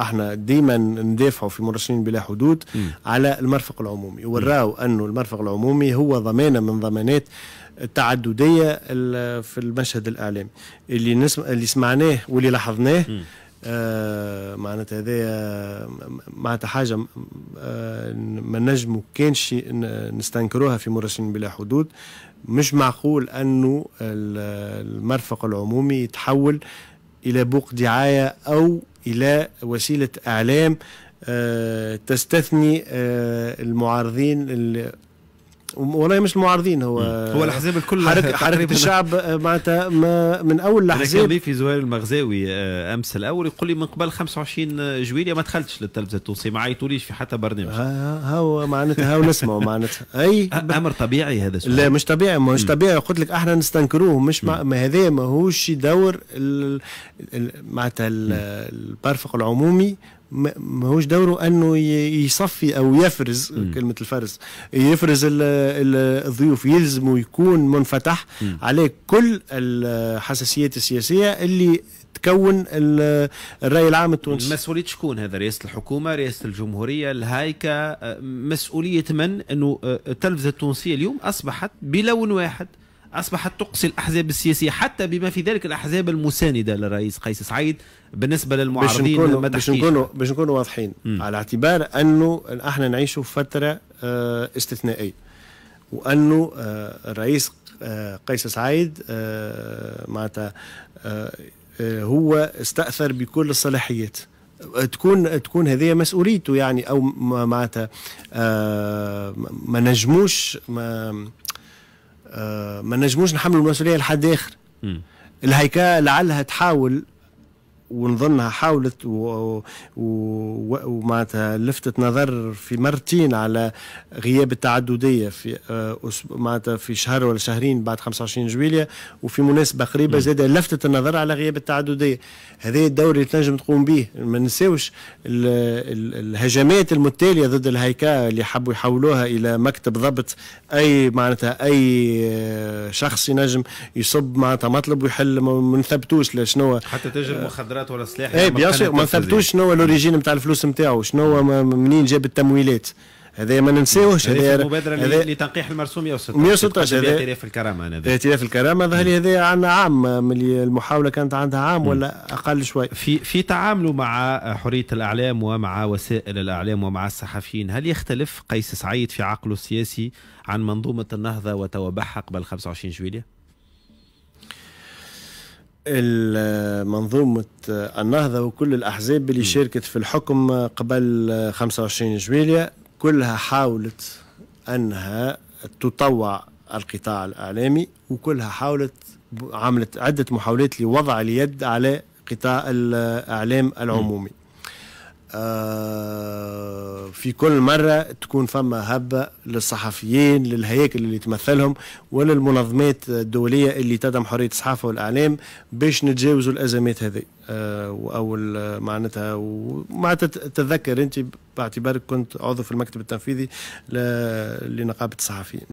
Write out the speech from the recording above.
احنا ديما ندافعوا في مرشحين بلا حدود م. على المرفق العمومي وراو انه المرفق العمومي هو ضمانه من ضمانات التعدديه في المشهد الاعلامي اللي نسم... اللي سمعناه واللي لاحظناه آه معناتها هذا آه، معناتها حاجه آه ما نجمو كانش نستنكروها في مرشحين بلا حدود مش معقول انه المرفق العمومي يتحول آه إلى بوق دعاية أو إلى وسيلة أعلام آه، تستثني آه، المعارضين والله مش المعارضين هو هو الاحزاب الكل حركة, حركة الشعب معناتها من اول الاحزاب كان في زهير المغزاوي آه، امس الاول يقول لي من قبل 25 جويليا ما دخلتش للتلفزه التونسي ما عيطوليش في حتى برنامج ها هو معناتها هو نسمعوا معناتها اي امر طبيعي هذا السؤال لا مش طبيعي مش طبيعي قلت لك احنا نستنكروه مش ما هذا ماهوش دور معناتها البرفق العمومي ماهوش دوره انه يصفي او يفرز م. كلمه الفرز يفرز الضيوف يلزم يكون منفتح م. على كل الحساسيات السياسيه اللي تكون الراي العام التونسي مسؤوليه شكون هذا رئاسه الحكومه رئاسه الجمهوريه الهايكه أه، مسؤوليه من انه أه، التلفزه التونسيه اليوم اصبحت بلون واحد أصبحت تقصي الأحزاب السياسية حتى بما في ذلك الأحزاب المساندة للرئيس قيس سعيد بالنسبة للمعارضين باش نكونوا باش نكونوا باش نكونوا واضحين م. على اعتبار أنه احنا نعيشوا فترة آه، استثنائية وأنه آه، الرئيس آه، قيس سعيد معناتها هو استأثر بكل الصلاحيات تكون تكون هذه مسؤوليته يعني او معناتها ما نجموش ما آه، ما نجموش نحملوا المسؤوليه لحد اخر الهيكله لعلها تحاول ونظنها حاولت ومعناتها لفتت نظر في مرتين على غياب التعدديه في آه، معناتها في شهر ولا شهرين بعد 25 جويليا وفي مناسبه قريبه نعم. زاد لفتت النظر على غياب التعدديه هذا الدوري اللي تنجم تقوم به ما نساوش الهجمات المتاليه ضد الهيكا اللي حبوا يحولوها الى مكتب ضبط اي معناتها اي آه، شخص ينجم يصب معناتها مطلب ويحل ما نثبتوش لشنو حتى تجر المخدرات طائرات ولا سلاح اي بيان يعني سور ما ثبتوش شنو هو الاوريجين نتاع الفلوس نتاعو شنو هو منين جاب التمويلات هذا ما ننساوش هذا المبادره لتنقيح المرسوم 116 116 هذا اعتراف الكرامه هذا اعتراف الكرامه ظهر لي هذا عندنا عام ملي المحاوله كانت عندها عام ولا اقل شوي في في تعامله مع حريه الاعلام ومع وسائل الاعلام ومع الصحفيين هل يختلف قيس سعيد في عقله السياسي عن منظومه النهضه وتوابعها قبل 25 جويليه؟ المنظومة النهضة وكل الأحزاب اللي شاركت في الحكم قبل 25 جويلية كلها حاولت أنها تطوع القطاع الإعلامي وكلها حاولت عملت عدة محاولات لوضع اليد على قطاع الإعلام العمومي آه في كل مرة تكون فما هبة للصحفيين للهياكل اللي تمثلهم وللمنظمات الدولية اللي تدعم حرية الصحافة والإعلام باش نتجاوزوا الأزمات هذه آه، أو آه، معناتها ومعناتها تتذكر أنت باعتبارك كنت عضو في المكتب التنفيذي لنقابة الصحفيين